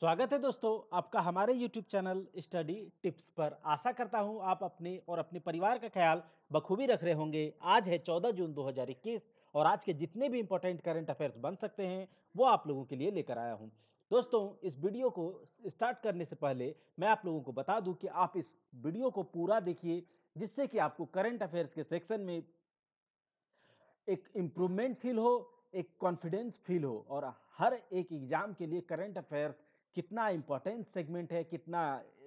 स्वागत है दोस्तों आपका हमारे YouTube चैनल स्टडी टिप्स पर आशा करता हूं आप अपने और अपने परिवार का ख्याल बखूबी रख रहे होंगे आज है 14 जून 2021 और आज के जितने भी इंपॉर्टेंट करंट अफेयर्स बन सकते हैं वो आप लोगों के लिए लेकर आया हूं दोस्तों इस वीडियो को स्टार्ट करने से पहले मैं आप लोगों को बता दूँ कि आप इस वीडियो को पूरा देखिए जिससे कि आपको करंट अफेयर्स के सेक्शन में एक इम्प्रूवमेंट फील हो एक कॉन्फिडेंस फील हो और हर एक एग्ज़ाम के लिए करंट अफेयर्स कितना इम्पोर्टेंट सेगमेंट है कितना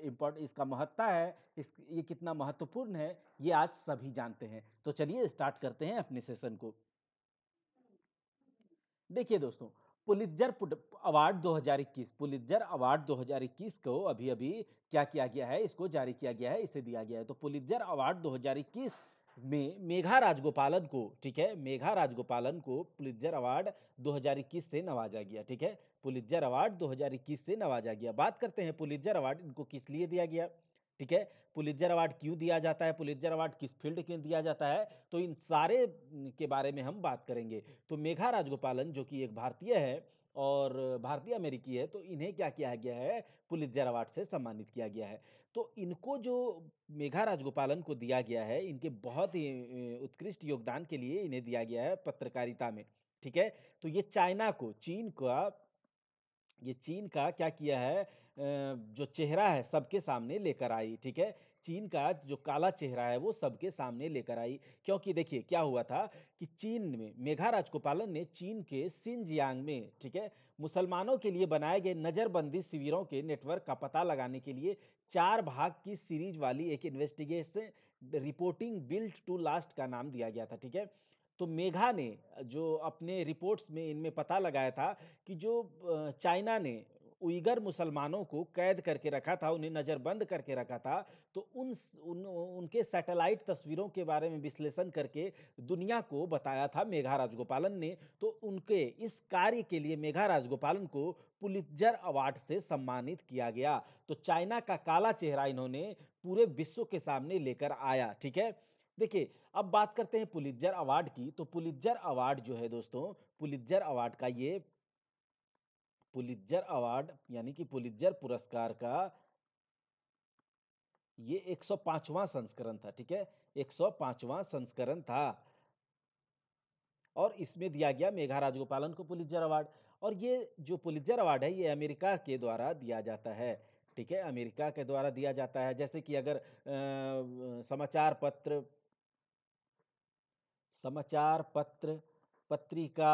इम्पोर्ट इसका महत्ता है इस ये कितना महत्वपूर्ण है ये आज सभी जानते हैं तो चलिए स्टार्ट करते हैं अपने सेशन को देखिए दोस्तों पुलितजर अवार्ड 2021 पुलित्जर अवार्ड 2021 को अभी अभी क्या किया गया है इसको जारी किया गया है इसे दिया गया है तो पुलित्जर अवार्ड 2021 में मेघा राजगोपालन को ठीक है मेघा राजगोपालन को पुलित्जर अवार्ड 2021 से नवाजा गया ठीक है पुलिजर अवार्ड 2021 से नवाजा गया बात करते हैं पुलिजर अवार्ड इनको किस लिए दिया गया ठीक है पुलिजर अवार्ड क्यों दिया जाता है पुलिजर अवार्ड किस फील्ड में दिया जाता है तो इन सारे के बारे में हम बात करेंगे तो मेघा राजगोपालन जो कि एक भारतीय है और भारतीय अमेरिकी है तो इन्हें क्या किया गया है पुलिजर अवार्ड से सम्मानित किया गया है तो इनको जो मेघा राजगोपालन को दिया गया है इनके बहुत ही उत्कृष्ट योगदान के लिए इन्हें दिया गया है पत्रकारिता में ठीक है तो ये चाइना को चीन का ये चीन का क्या किया है जो चेहरा है सबके सामने लेकर आई ठीक है चीन का जो काला चेहरा है वो सबके सामने लेकर आई क्योंकि देखिए क्या हुआ था कि चीन में मेघा राजगोपालन ने चीन के सिंजियांग में ठीक है मुसलमानों के लिए बनाए गए नज़रबंदी शिविरों के नेटवर्क का पता लगाने के लिए चार भाग की सीरीज वाली एक investigation reporting built to last का नाम दिया गया था ठीक है तो मेघा ने जो अपने रिपोर्ट्स में इनमें पता लगाया था कि जो चाइना ने उइगर मुसलमानों को कैद करके रखा था उन्हें नज़रबंद करके रखा था तो उन, उन उनके सैटेलाइट तस्वीरों के बारे में विश्लेषण करके दुनिया को बताया था मेघा राजगोपालन ने तो उनके इस कार्य के लिए मेघा राजगोपालन को पुलित्जर अवार्ड से सम्मानित किया गया तो चाइना का काला चेहरा इन्होंने पूरे विश्व के सामने लेकर आया ठीक है देखिए अब बात करते हैं पुलिज्जर अवार्ड की तो पुलिज्जर अवार्ड जो है दोस्तों पुलिज्जर अवार्ड का ये पुलिज्जर अवार्ड यानी कि पुलिज्जर पुरस्कार का ये 105वां संस्करण था ठीक है 105वां संस्करण था और इसमें दिया गया मेघा राजगोपालन को पुलिज्जर अवार्ड और ये जो पुलिज्जर अवार्ड है ये अमेरिका के द्वारा दिया जाता है ठीक है अमेरिका के द्वारा दिया जाता है जैसे कि अगर आ, समाचार पत्र समाचार पत्र पत्रिका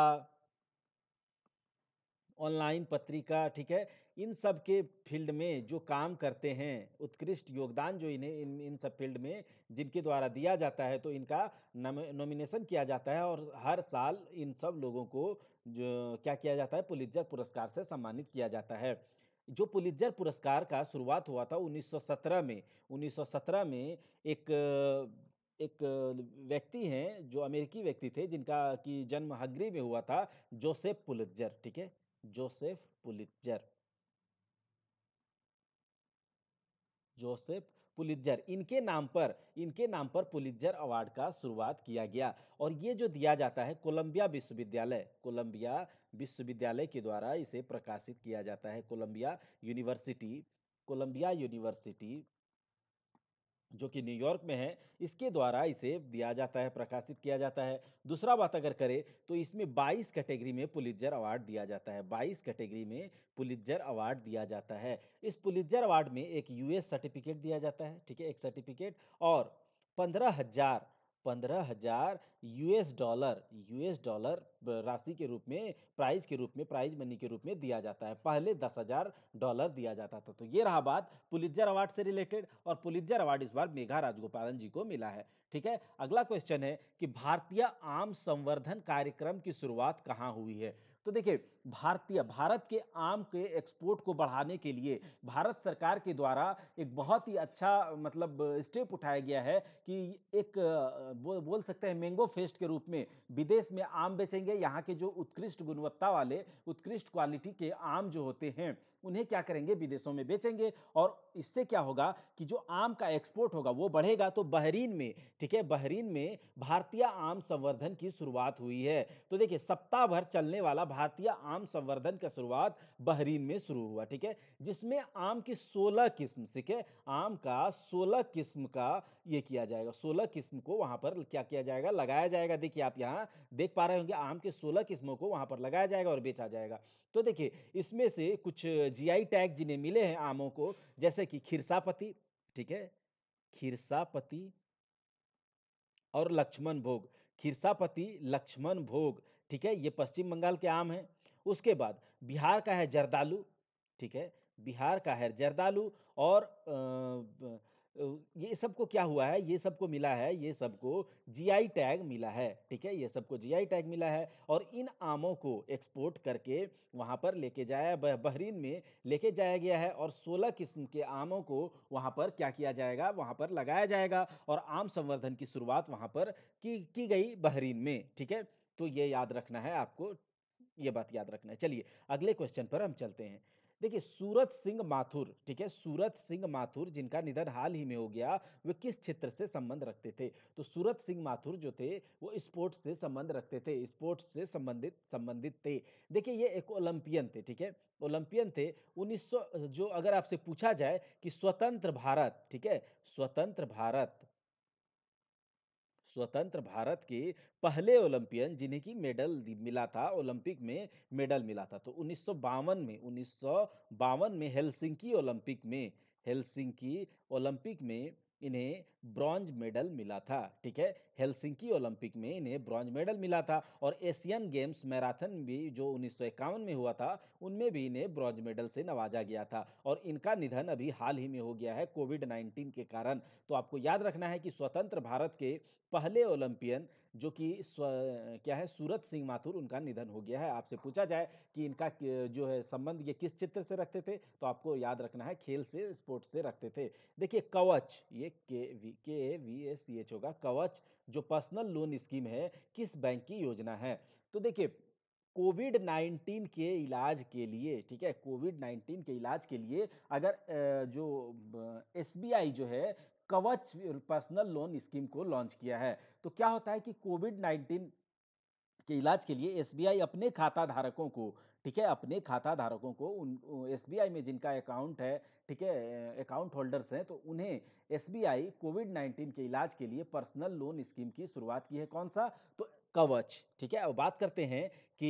ऑनलाइन पत्रिका ठीक है इन सब के फील्ड में जो काम करते हैं उत्कृष्ट योगदान जो इन्हें इन इन सब फील्ड में जिनके द्वारा दिया जाता है तो इनका नॉमिनेशन किया जाता है और हर साल इन सब लोगों को जो क्या किया जाता है पुलिज्जर पुरस्कार से सम्मानित किया जाता है जो पुलिज्जर पुरस्कार का शुरुआत हुआ था 1917 में 1917 में एक एक व्यक्ति हैं जो अमेरिकी व्यक्ति थे जिनका कि जन्म हंगरी में हुआ था जोसेफ पुलित्जर ठीक है जोसेफ पुलितजर जोसेफ पुलित्जर इनके नाम पर इनके नाम पर पुलित्जर अवार्ड का शुरुआत किया गया और ये जो दिया जाता है कोलंबिया विश्वविद्यालय कोलंबिया विश्वविद्यालय के द्वारा इसे प्रकाशित किया जाता है कोलंबिया यूनिवर्सिटी कोलंबिया यूनिवर्सिटी जो कि न्यूयॉर्क में है इसके द्वारा इसे दिया जाता है प्रकाशित किया जाता है दूसरा बात अगर करें तो इसमें 22 कैटेगरी में पुलिज्जर अवार्ड दिया जाता है 22 कैटेगरी में पुलिज्जर अवार्ड दिया जाता है इस पुलिज्जर अवार्ड में एक यूएस सर्टिफिकेट दिया जाता है ठीक है एक सर्टिफिकेट और पंद्रह हज़ार पंद्रह हजार यूएस डॉलर यूएस डॉलर राशि के रूप में प्राइज के रूप में प्राइज मनी के रूप में दिया जाता है पहले दस हजार डॉलर दिया जाता था तो ये रहा बात पुलिजर अवार्ड से रिलेटेड और पुलिजर अवार्ड इस बार मेघा राजगोपालन जी को मिला है ठीक है अगला क्वेश्चन है कि भारतीय आम संवर्धन कार्यक्रम की शुरुआत कहाँ हुई है तो देखिए भारतीय भारत के आम के एक्सपोर्ट को बढ़ाने के लिए भारत सरकार के द्वारा एक बहुत ही अच्छा मतलब स्टेप उठाया गया है कि एक बो, बोल सकते हैं मैंगो फेस्ट के रूप में विदेश में आम बेचेंगे यहाँ के जो उत्कृष्ट गुणवत्ता वाले उत्कृष्ट क्वालिटी के आम जो होते हैं उन्हें क्या करेंगे विदेशों में बेचेंगे और इससे क्या होगा कि जो आम का एक्सपोर्ट होगा वो बढ़ेगा तो बहरीन में ठीक है बहरीन में भारतीय आम संवर्धन की शुरुआत हुई है तो देखिए सप्ताह भर चलने वाला भारतीय आम आम संवर्धन का शुरुआत बहरीन में शुरू हुआ ठीक है जिसमें आम की 16 किस्म ठीक है आम का 16 किस्म का ये किया जाएगा 16 किस्म को वहां पर क्या किया जाएगा लगाया जाएगा देखिए आप यहाँ देख पा रहे होंगे आम के 16 किस्मों को वहां पर लगाया जाएगा और बेचा जाएगा तो देखिए इसमें से कुछ जीआई टैग जिन्हें मिले हैं आमों को जैसे कि खिरसापति ठीक है खिरसापति और लक्ष्मण भोग खिरसापति लक्ष्मण भोग ठीक है ये पश्चिम बंगाल के आम हैं उसके बाद बिहार का है जरदालू ठीक है बिहार का है जरदालू और ये सबको क्या हुआ है ये सबको मिला है ये सबको जीआई टैग मिला है ठीक है ये सबको जीआई टैग मिला है और इन आमों को एक्सपोर्ट करके वहाँ पर लेके जाया बहरीन में लेके जाया गया है और 16 किस्म के आमों को वहाँ पर क्या किया जाएगा वहाँ पर लगाया जाएगा और आम संवर्धन की शुरुआत वहाँ पर की की गई बहरीन में ठीक है तो ये याद रखना है आपको ये बात याद रखना है चलिए अगले क्वेश्चन पर हम चलते हैं देखिए सूरत सिंह माथुर ठीक है सूरत सिंह माथुर जिनका निधन हाल ही में हो गया वे किस क्षेत्र से संबंध रखते थे तो सूरत सिंह माथुर जो थे वो स्पोर्ट्स से संबंध रखते थे स्पोर्ट्स से संबंधित संबंधित थे देखिए ये एक ओलंपियन थे ठीक है ओलंपियन थे 1900 जो अगर आपसे पूछा जाए कि स्वतंत्र भारत ठीक है स्वतंत्र भारत स्वतंत्र भारत के पहले ओलंपियन जिन्हें की मेडल मिला था ओलंपिक में मेडल मिला था तो उन्नीस में उन्नीस में हेलसिंकी ओलंपिक में हेलसिंकी ओलंपिक में इन्हें ब्रॉन्ज मेडल मिला था ठीक है हेलसिंकी ओलंपिक में इन्हें ब्रॉन्ज मेडल मिला था और एशियन गेम्स मैराथन भी जो उन्नीस में हुआ था उनमें भी इन्हें ब्रॉन्ज मेडल से नवाजा गया था और इनका निधन अभी हाल ही में हो गया है कोविड नाइन्टीन के कारण तो आपको याद रखना है कि स्वतंत्र भारत के पहले ओलंपियन जो कि क्या है सूरत सिंह माथुर उनका निधन हो गया है आपसे पूछा जाए कि इनका जो है संबंध ये किस चित्र से रखते थे तो आपको याद रखना है खेल से स्पोर्ट्स से रखते थे देखिए कवच ये के वी के वी एस सी एच होगा कवच जो पर्सनल लोन स्कीम है किस बैंक की योजना है तो देखिए कोविड नाइन्टीन के इलाज के लिए ठीक है कोविड नाइन्टीन के इलाज के लिए अगर जो एसबीआई जो है कवच पर्सनल लोन स्कीम को लॉन्च किया है तो क्या होता है कि कोविड नाइन्टीन के इलाज के लिए एस अपने खाता धारकों को ठीक है अपने खाता धारकों को उन एस में जिनका अकाउंट है ठीक है अकाउंट होल्डर्स हैं तो उन्हें एस कोविड नाइन्टीन के इलाज के लिए पर्सनल लोन स्कीम की शुरुआत की है कौन सा तो कवच ठीक है अब बात करते हैं कि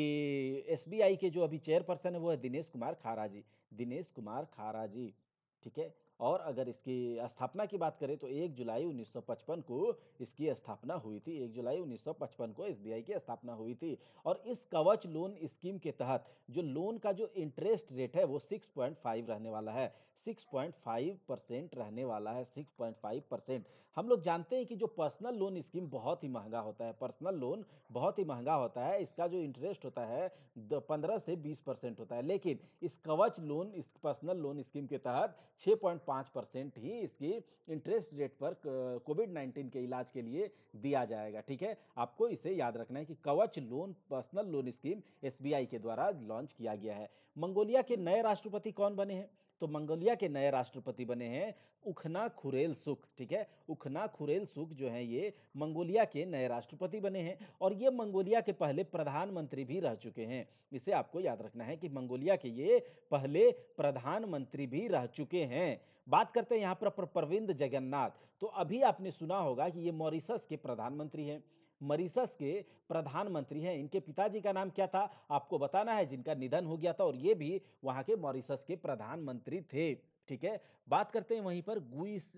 एस के जो अभी चेयरपर्सन है वो है दिनेश कुमार खारा जी दिनेश कुमार खारा जी ठीक है और अगर इसकी स्थापना की बात करें तो 1 जुलाई 1955 को इसकी स्थापना हुई थी 1 जुलाई 1955 को एस की स्थापना हुई थी और इस कवच लोन स्कीम के तहत जो लोन का जो इंटरेस्ट रेट है वो 6.5 रहने वाला है 6.5 परसेंट रहने वाला है 6.5 परसेंट हम लोग जानते हैं कि जो पर्सनल लोन स्कीम बहुत ही महंगा होता है पर्सनल लोन बहुत ही महंगा होता है इसका जो इंटरेस्ट होता है पंद्रह से बीस परसेंट होता है लेकिन इस कवच लोन इस पर्सनल लोन स्कीम के तहत छः पाँच परसेंट ही इसकी इंटरेस्ट रेट पर कोविड नाइन्टीन के इलाज के लिए दिया जाएगा ठीक है आपको इसे याद रखना है कि Kavach loan personal loan scheme S के द्वारा लॉन्च किया गया है मंगोलिया के नए राष्ट्रपति कौन बने हैं तो मंगोलिया के नए राष्ट्रपति बने हैं उखना खुरेल सुख ठीक है उखना खुरेल सुख जो है ये मंगोलिया के नए राष्ट्रपति बने हैं और ये मंगोलिया के पहले प्रधानमंत्री भी रह चुके हैं इसे आपको याद रखना है कि मंगोलिया के ये पहले प्रधानमंत्री भी रह चुके हैं बात करते हैं यहाँ पर प्रविंद जगन्नाथ तो अभी आपने सुना होगा कि ये मॉरिशस के प्रधानमंत्री हैं मरीसस के प्रधानमंत्री हैं इनके पिताजी का नाम क्या था आपको बताना है जिनका निधन हो गया था और ये भी वहाँ के मॉरिसस के प्रधानमंत्री थे ठीक है बात करते हैं वहीं पर गुईस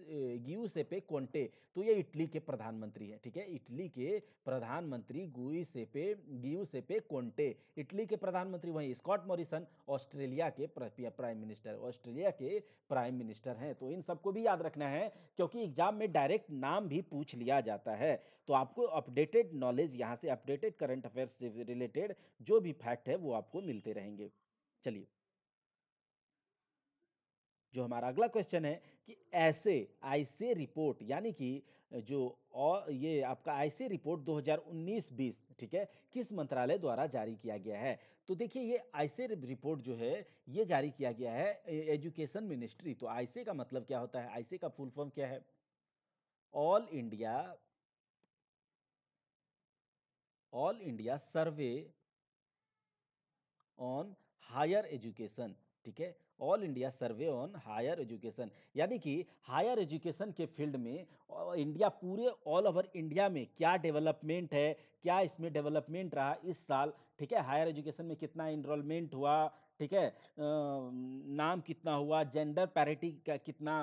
गियूसेपे कोंटे तो ये इटली के प्रधानमंत्री है ठीक है इटली के प्रधानमंत्री गुईसेपे गियूसेपे कोंटे इटली के प्रधानमंत्री वहीं स्कॉट मॉरिसन ऑस्ट्रेलिया के प्राइम मिनिस्टर ऑस्ट्रेलिया के प्राइम मिनिस्टर हैं तो इन सबको भी याद रखना है क्योंकि एग्जाम में डायरेक्ट नाम भी पूछ लिया जाता है तो आपको अपडेटेड नॉलेज यहाँ से अपडेटेड करंट अफेयर्स से रिलेटेड जो भी फैक्ट है वो आपको मिलते रहेंगे चलिए जो हमारा अगला क्वेश्चन है कि ऐसे आईसे रिपोर्ट यानी कि जो और ये आपका आईसे रिपोर्ट 2019-20 ठीक है किस मंत्रालय द्वारा जारी किया गया है तो देखिए ये आईसे रिपोर्ट जो है ये जारी किया गया है एजुकेशन मिनिस्ट्री तो आईसे का मतलब क्या होता है आईसे का फुल फॉर्म क्या है all India all India survey on higher education ठीक है all India survey on higher education यानी कि हायर एजुकेशन के फील्ड में इंडिया पूरे ऑल ओवर इंडिया में क्या डेवलपमेंट है क्या इसमें डेवलपमेंट रहा इस साल ठीक है हायर एजुकेशन में कितना इनरोलमेंट हुआ ठीक है नाम कितना हुआ जेंडर पैरिटी का कितना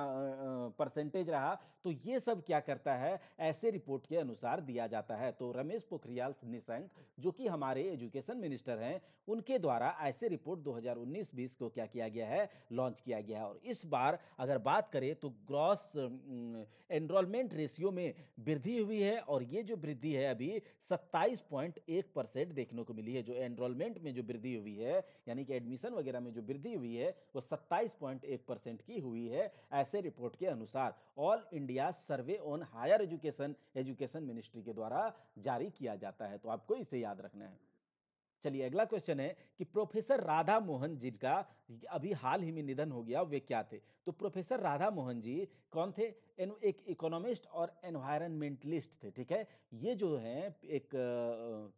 परसेंटेज रहा तो ये सब क्या करता है ऐसे रिपोर्ट के अनुसार दिया जाता है तो रमेश पोखरियाल निशंक जो कि हमारे एजुकेशन मिनिस्टर हैं उनके द्वारा ऐसे रिपोर्ट 2019-20 को क्या किया गया है लॉन्च किया गया है और इस बार अगर बात करें तो ग्रॉस एनरोलमेंट रेशियो में वृद्धि हुई है और ये जो वृद्धि है अभी सत्ताईस परसेंट देखने को मिली है जो एनरोलमेंट में जो वृद्धि हुई है यानी कि एडमिशन वगैरह में जो वृद्धि हुई है वो सत्ताईस परसेंट की हुई है ऐसे रिपोर्ट के अनुसार all India India survey on higher education education ministry के द्वारा जारी किया जाता है तो आपको इसे याद रखना है चलिए अगला क्वेश्चन है कि प्रोफेसर राधा मोहन जी का अभी हाल ही में निधन हो गया वे क्या थे तो प्रोफेसर राधा मोहन जी कौन थे एक इकोनॉमिस्ट और एनवायरमेंटलिस्ट थे ठीक है ये जो हैं एक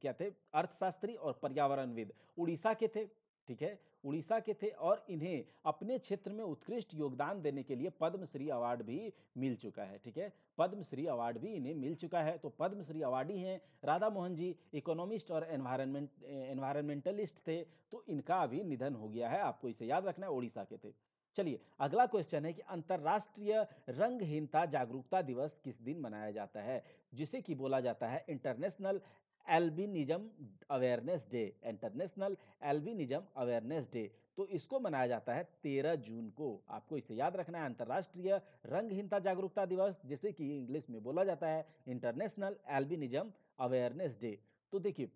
क्या थे अर्थशास्त्री और पर्यावरणविद उड़ीसा के थे ठीक है उड़ीसा के थे और इन्हें अपने क्षेत्र में उत्कृष्ट योगदान देने के लिए पद्मश्री अवार्ड भी मिल चुका है ठीक है पद्मश्री अवार्ड भी इन्हें मिल चुका है तो पद्मश्री अवार्डी हैं राधा मोहन जी इकोनॉमिस्ट और एनवायरमेंट एनवायरमेंटलिस्ट थे तो इनका अभी निधन हो गया है आपको इसे याद रखना है उड़ीसा के थे चलिए अगला क्वेश्चन है कि अंतर्राष्ट्रीय रंगहीनता जागरूकता दिवस किस दिन मनाया जाता है जिसे कि बोला जाता है international albinism awareness day international albinism awareness day तो इसको मनाया जाता है तेरह जून को आपको इसे याद रखना है अंतर्राष्ट्रीय रंगहीनता जागरूकता दिवस जिसे कि इंग्लिश में बोला जाता है इंटरनेशनल एल्बिनिज्म अवेयरनेस डे तो देखिए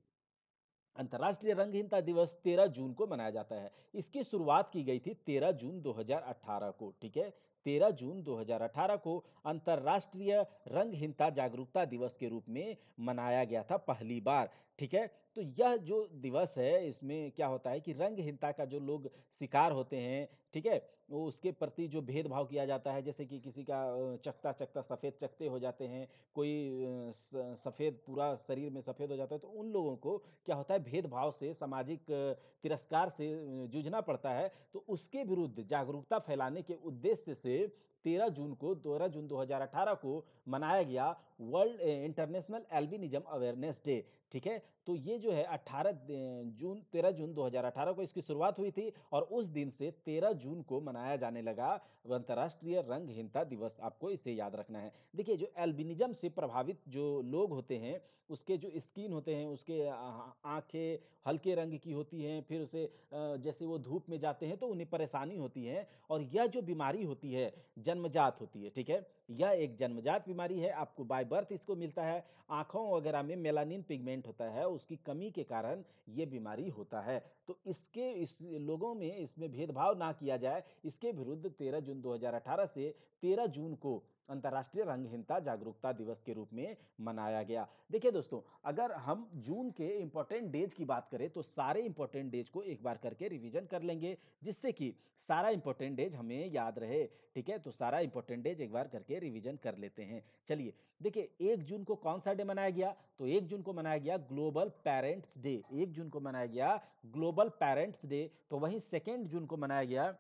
अंतर्राष्ट्रीय रंगहीनता दिवस 13 जून को मनाया जाता है इसकी शुरुआत की गई थी 13 जून 2018 को ठीक है तेरह जून 2018 को अंतर्राष्ट्रीय रंगहीनता जागरूकता दिवस के रूप में मनाया गया था पहली बार ठीक है तो यह जो दिवस है इसमें क्या होता है कि रंगहीनता का जो लोग शिकार होते हैं ठीक है उसके प्रति जो भेदभाव किया जाता है जैसे कि किसी का चकता चकता सफ़ेद चकते हो जाते हैं कोई सफ़ेद पूरा शरीर में सफ़ेद हो जाता है तो उन लोगों को क्या होता है भेदभाव से सामाजिक तिरस्कार से जूझना पड़ता है तो उसके विरुद्ध जागरूकता फैलाने के उद्देश्य से तेरह जून को तेरह जून 2018 को मनाया गया world international albinism awareness day ठीक है तो ये जो है 18 जून 13 जून 2018 को इसकी शुरुआत हुई थी और उस दिन से 13 जून को मनाया जाने लगा अंतर्राष्ट्रीय रंगहीनता दिवस आपको इसे याद रखना है देखिए जो एल्बिनिज्म से प्रभावित जो लोग होते हैं उसके जो स्किन होते हैं उसके आँखें हल्के रंग की होती हैं फिर उसे जैसे वो धूप में जाते हैं तो उन्हें परेशानी होती है और यह जो बीमारी होती है जन्मजात होती है ठीक है यह एक जन्मजात बीमारी है आपको बाय बर्थ इसको मिलता है आँखों वगैरह में मेलानिन पिगमेंट होता है उसकी कमी के कारण ये बीमारी होता है तो इसके इस लोगों में इसमें भेदभाव ना किया जाए इसके विरुद्ध 13 जून 2018 से 13 जून को अंतर्राष्ट्रीय रंगहीनता जागरूकता दिवस के रूप में मनाया गया देखिए दोस्तों अगर हम जून के इम्पोर्टेंट डेज की बात करें तो सारे इम्पोर्टेंट डेज को एक बार करके रिवीजन कर लेंगे जिससे कि सारा इम्पोर्टेंट डेज हमें याद रहे ठीक है तो सारा इम्पोर्टेंट डेज एक बार करके रिवीजन कर लेते हैं चलिए देखिए एक जून को कौन सा डे मनाया गया तो एक जून को मनाया गया ग्लोबल पेरेंट्स डे एक जून को मनाया गया ग्लोबल पेरेंट्स डे तो वहीं सेकेंड जून को मनाया गया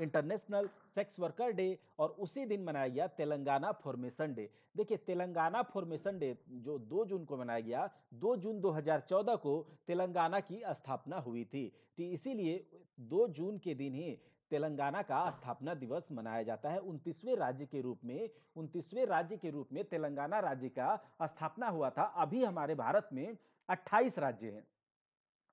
इंटरनेशनल सेक्स वर्कर डे और उसी दिन मनाया गया तेलंगाना फॉर्मेशन डे देखिए तेलंगाना फॉर्मेशन डे जो 2 जून को मनाया गया 2 जून 2014 को तेलंगाना की स्थापना हुई थी तो इसीलिए 2 जून के दिन ही तेलंगाना का स्थापना दिवस मनाया जाता है उनतीसवें राज्य के रूप में उनतीसवें राज्य के रूप में तेलंगाना राज्य का स्थापना हुआ था अभी हमारे भारत में अट्ठाईस राज्य हैं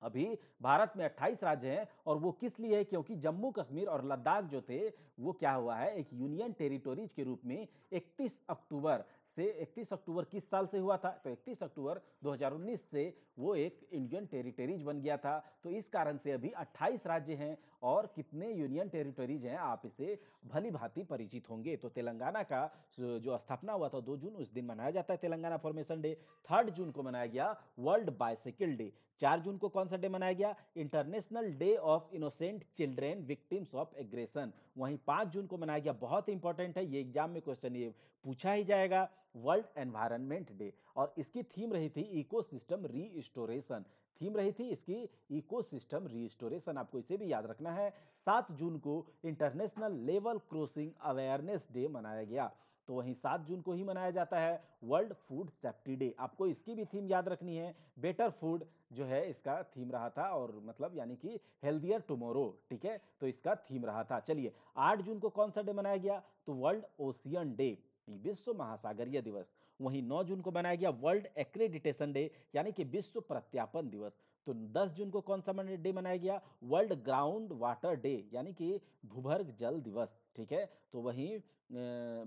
अभी भारत में 28 राज्य हैं और वो किस लिए है क्योंकि जम्मू कश्मीर और लद्दाख जो थे वो क्या हुआ है एक यूनियन टेरिटोरीज के रूप में 31 अक्टूबर से 31 अक्टूबर किस साल से हुआ था तो 31 अक्टूबर 2019 से वो एक इंडियन टेरिटरीज बन गया था तो इस कारण से अभी 28 राज्य हैं और कितने यूनियन टेरिटरीज हैं आप इसे भली भांति परिचित होंगे तो तेलंगाना का जो स्थापना हुआ था दो जून उस दिन मनाया जाता है Telangana formation day third June को मनाया गया वर्ल्ड बाइसाइकिल डे चार जून को कौन सा डे मनाया गया international day of innocent children victims of aggression वहीं पांच जून को मनाया गया बहुत इंपॉर्टेंट है ये एग्जाम में क्वेश्चन ये पूछा ही जाएगा वर्ल्ड एनवायरनमेंट डे और इसकी थीम रही थी इकोसिस्टम रीस्टोरेशन थीम रही थी इसकी इकोसिस्टम रीस्टोरेशन आपको इसे भी याद रखना है सात जून को international level crossing awareness day मनाया गया तो वहीं सात जून को ही मनाया जाता है वर्ल्ड फूड सेफ्टी डे आपको इसकी भी थीम याद रखनी है बेटर फूड जो है इसका थीम रहा था और मतलब यानी कि हेल्दियर टुमोरो ठीक है तो इसका थीम रहा था चलिए आठ जून को कौन सा डे मनाया गया तो वर्ल्ड ओशियन डे विश्व महासागरीय दिवस वहीं 9 जून को मनाया गया वर्ल्ड एक्रेडिटेशन डे यानी कि विश्व प्रत्यापन दिवस तो 10 जून को कौन सा डे मनाया गया वर्ल्ड ग्राउंड वाटर डे यानी कि भूभर्ग जल दिवस ठीक है तो वहीं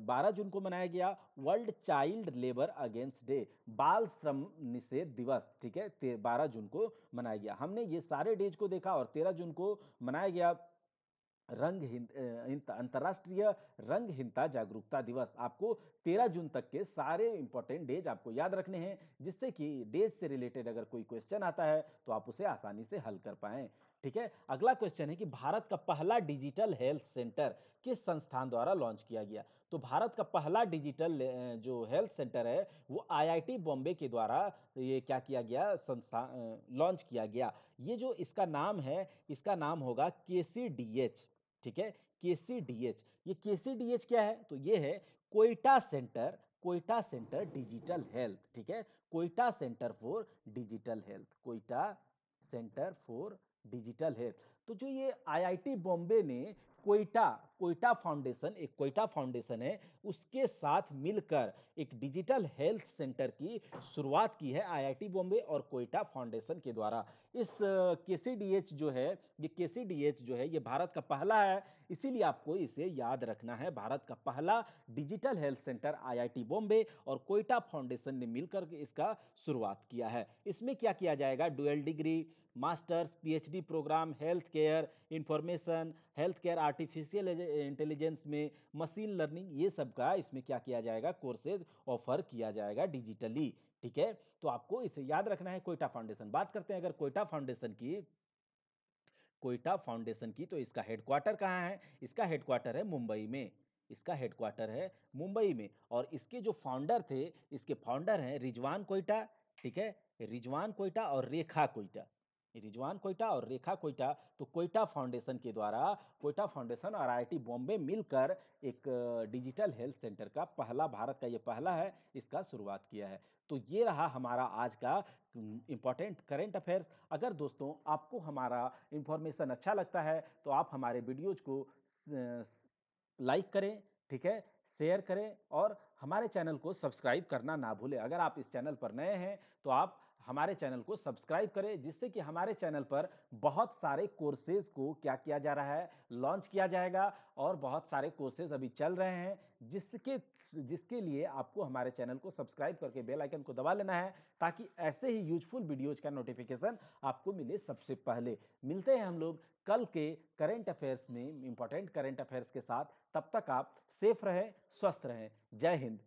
12 जून को मनाया गया world child labour against day बाल श्रम निषेध दिवस ठीक है 12 जून को मनाया गया हमने ये सारे डेज को देखा और 13 जून को मनाया गया रंगहीन अंतर्राष्ट्रीय रंगहीनता जागरूकता दिवस आपको 13 जून तक के सारे इंपॉर्टेंट डेज आपको याद रखने हैं जिससे कि डेज से रिलेटेड अगर कोई क्वेश्चन आता है तो आप उसे आसानी से हल कर पाएं ठीक है अगला क्वेश्चन है कि भारत का पहला डिजिटल हेल्थ सेंटर किस संस्थान द्वारा लॉन्च किया गया तो भारत का पहला डिजिटल जो हेल्थ सेंटर है वो आईआईटी बॉम्बे के द्वारा ये क्या किया गया संस्था लॉन्च किया गया ये जो इसका नाम है इसका नाम होगा के सी डी एच ठीक है के सी डी एच ये के सी डी एच क्या है तो ये है Koita centre Koita centre digital health ठीक है Koita centre for digital health Koita centre for digital health तो जो ये आईआईटी बॉम्बे ने कोयटा कोयटा फाउंडेशन एक कोयटा फाउंडेशन है उसके साथ मिलकर एक डिजिटल हेल्थ सेंटर की शुरुआत की है आईआईटी बॉम्बे और कोयटा फाउंडेशन के द्वारा इस के जो है ये के जो है ये भारत का पहला है इसीलिए आपको इसे याद रखना है भारत का पहला digital health centre IIT Bombay और कोयटा फाउंडेशन ने मिलकर इसका शुरुआत किया है इसमें क्या किया जाएगा dual degree masters PhD programme health care information health care artificial intelligence में मशीन लर्निंग ये सब का इसमें क्या किया जाएगा कोर्सेज ऑफर किया जाएगा डिजिटली ठीक है तो आपको इसे याद रखना है कोयटा फाउंडेशन बात करते हैं अगर कोयटा फाउंडेशन की कोयटा फाउंडेशन की तो इसका हेडक्वार्टर कहाँ है इसका हेडक्वार्टर है मुंबई में इसका हेडक्वार्टर है मुंबई में और इसके जो फाउंडर थे इसके फाउंडर हैं रिजवान कोयटा ठीक है रिजवान कोयटा और रेखा कोयटा रिजवान कोयटा और रेखा कोयटा तो कोयटा फाउंडेशन के द्वारा कोयटा फाउंडेशन और आईआईटी बॉम्बे मिलकर एक डिजिटल हेल्थ सेंटर का पहला भारत का ये पहला है इसका शुरुआत किया है तो ये रहा हमारा आज का इम्पॉर्टेंट करेंट अफेयर्स अगर दोस्तों आपको हमारा इन्फॉर्मेशन अच्छा लगता है तो आप हमारे वीडियोज को लाइक करें ठीक है शेयर करें और हमारे चैनल को सब्सक्राइब करना ना भूलें अगर आप इस चैनल पर नए हैं तो आप हमारे चैनल को सब्सक्राइब करें जिससे कि हमारे चैनल पर बहुत सारे कोर्सेज को क्या किया जा रहा है लॉन्च किया जाएगा और बहुत सारे कोर्सेज अभी चल रहे हैं जिसके जिसके लिए आपको हमारे चैनल को सब्सक्राइब करके बेल आइकन को दबा लेना है ताकि ऐसे ही यूजफुल वीडियोज का नोटिफिकेशन आपको मिले सबसे पहले मिलते हैं हम लोग कल के करेंट अफेयर्स में इंपॉर्टेंट करेंट अफेयर्स के साथ तब तक आप सेफ रहें स्वस्थ रहें जय हिंद